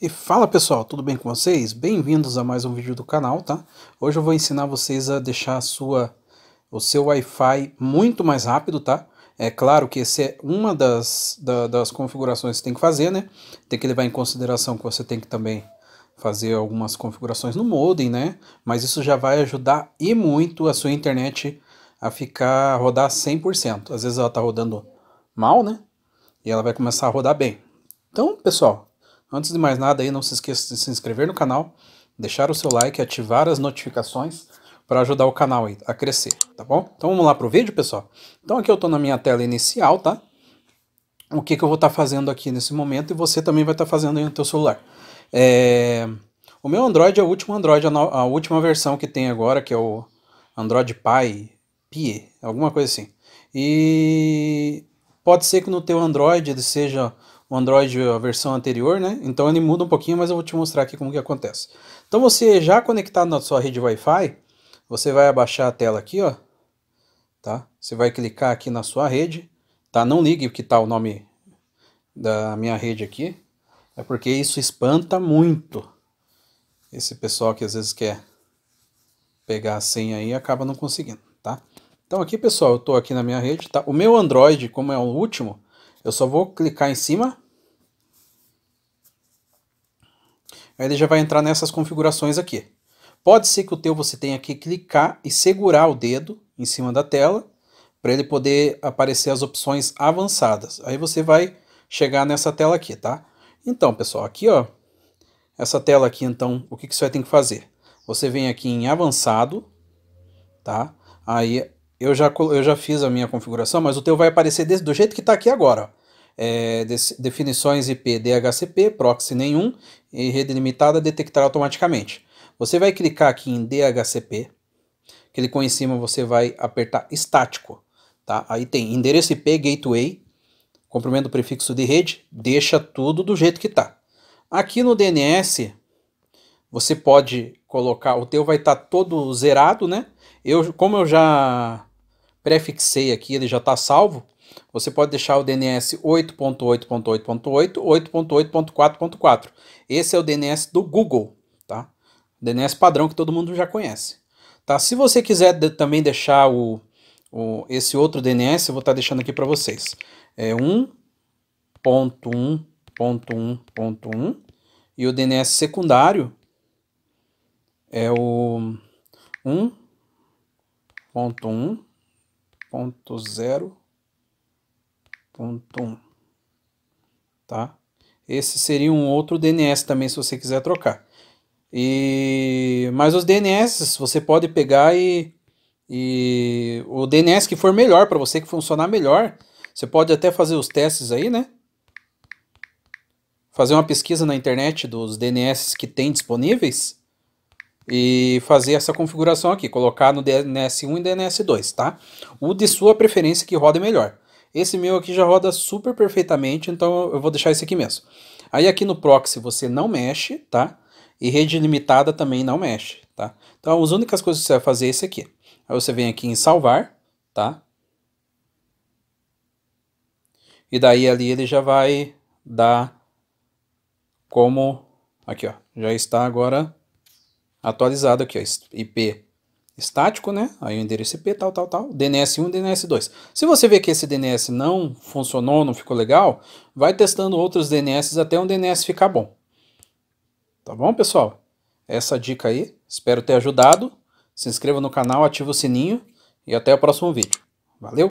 E fala pessoal, tudo bem com vocês? Bem-vindos a mais um vídeo do canal, tá? Hoje eu vou ensinar vocês a deixar a sua, o seu Wi-Fi muito mais rápido, tá? É claro que essa é uma das, da, das configurações que tem que fazer, né? Tem que levar em consideração que você tem que também fazer algumas configurações no modem, né? Mas isso já vai ajudar e muito a sua internet a ficar, a rodar 100%. Às vezes ela tá rodando mal, né? E ela vai começar a rodar bem. Então, pessoal, Antes de mais nada, aí, não se esqueça de se inscrever no canal, deixar o seu like e ativar as notificações para ajudar o canal aí a crescer, tá bom? Então vamos lá para o vídeo, pessoal? Então aqui eu estou na minha tela inicial, tá? O que, que eu vou estar tá fazendo aqui nesse momento e você também vai estar tá fazendo aí no teu celular. É... O meu Android é o último Android, a última versão que tem agora, que é o Android Pie, Pie, alguma coisa assim. E pode ser que no teu Android ele seja o Android, a versão anterior, né? Então ele muda um pouquinho, mas eu vou te mostrar aqui como que acontece. Então você já conectado na sua rede Wi-Fi, você vai abaixar a tela aqui, ó. Tá? Você vai clicar aqui na sua rede, tá? Não ligue que tá o nome da minha rede aqui, é porque isso espanta muito. Esse pessoal que às vezes quer pegar a senha aí acaba não conseguindo, tá? Então aqui, pessoal, eu tô aqui na minha rede, tá? O meu Android, como é o último, eu só vou clicar em cima. Aí ele já vai entrar nessas configurações aqui. Pode ser que o teu você tenha que clicar e segurar o dedo em cima da tela para ele poder aparecer as opções avançadas. Aí você vai chegar nessa tela aqui, tá? Então, pessoal, aqui, ó, essa tela aqui, então, o que, que você vai ter que fazer? Você vem aqui em avançado, tá? Aí eu já, eu já fiz a minha configuração, mas o teu vai aparecer desse, do jeito que está aqui agora. É, definições IP DHCP, proxy nenhum e rede limitada detectar automaticamente. Você vai clicar aqui em DHCP, clicou em cima, você vai apertar estático. Tá? Aí tem endereço IP, gateway, comprimento prefixo de rede, deixa tudo do jeito que está. Aqui no DNS, você pode colocar, o teu vai estar tá todo zerado, né? Eu, como eu já prefixei aqui, ele já está salvo. Você pode deixar o DNS 8.8.8.8, 8.8.4.4. Esse é o DNS do Google, tá? DNS padrão que todo mundo já conhece. Tá? Se você quiser de, também deixar o, o, esse outro DNS, eu vou estar tá deixando aqui para vocês. É 1.1.1.1 e o DNS secundário é o 1.1 2.0.1, tá? Esse seria um outro DNS também, se você quiser trocar. E, mas os DNS você pode pegar e, e o DNS que for melhor para você, que funcionar melhor, você pode até fazer os testes aí, né? Fazer uma pesquisa na internet dos DNS que tem disponíveis e fazer essa configuração aqui, colocar no DNS1 e DNS2, tá? O de sua preferência que roda é melhor. Esse meu aqui já roda super perfeitamente, então eu vou deixar esse aqui mesmo. Aí aqui no proxy você não mexe, tá? E rede limitada também não mexe, tá? Então as únicas coisas que você vai fazer é esse aqui. Aí você vem aqui em salvar, tá? E daí ali ele já vai dar como... Aqui, ó. Já está agora atualizado aqui, ó, IP estático, né? Aí o endereço IP, tal, tal, tal, DNS1 DNS2. Se você ver que esse DNS não funcionou, não ficou legal, vai testando outros DNS até um DNS ficar bom. Tá bom, pessoal? Essa dica aí, espero ter ajudado. Se inscreva no canal, ativa o sininho e até o próximo vídeo. Valeu!